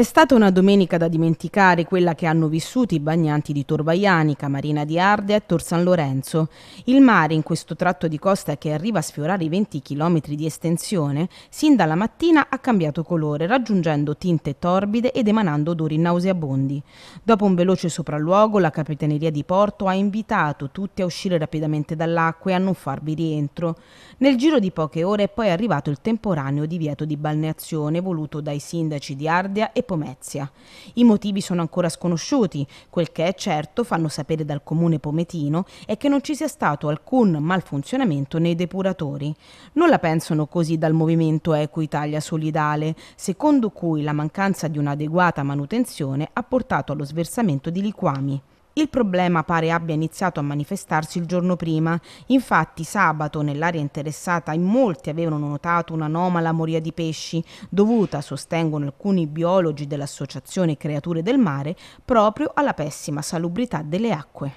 È stata una domenica da dimenticare quella che hanno vissuto i bagnanti di Torbaiani, Camarina di Arde e Tor San Lorenzo. Il mare in questo tratto di costa che arriva a sfiorare i 20 km di estensione, sin dalla mattina ha cambiato colore, raggiungendo tinte torbide ed emanando odori nauseabondi. Dopo un veloce sopralluogo, la Capitaneria di Porto ha invitato tutti a uscire rapidamente dall'acqua e a non farvi rientro. Nel giro di poche ore è poi arrivato il temporaneo divieto di balneazione voluto dai sindaci di Ardea e Pomezia. I motivi sono ancora sconosciuti, quel che è certo, fanno sapere dal comune pometino, è che non ci sia stato alcun malfunzionamento nei depuratori. Non la pensano così dal movimento Eco Italia Solidale, secondo cui la mancanza di un'adeguata manutenzione ha portato allo sversamento di liquami. Il problema pare abbia iniziato a manifestarsi il giorno prima, infatti sabato nell'area interessata in molti avevano notato un'anomala moria di pesci, dovuta, sostengono alcuni biologi dell'associazione Creature del Mare, proprio alla pessima salubrità delle acque.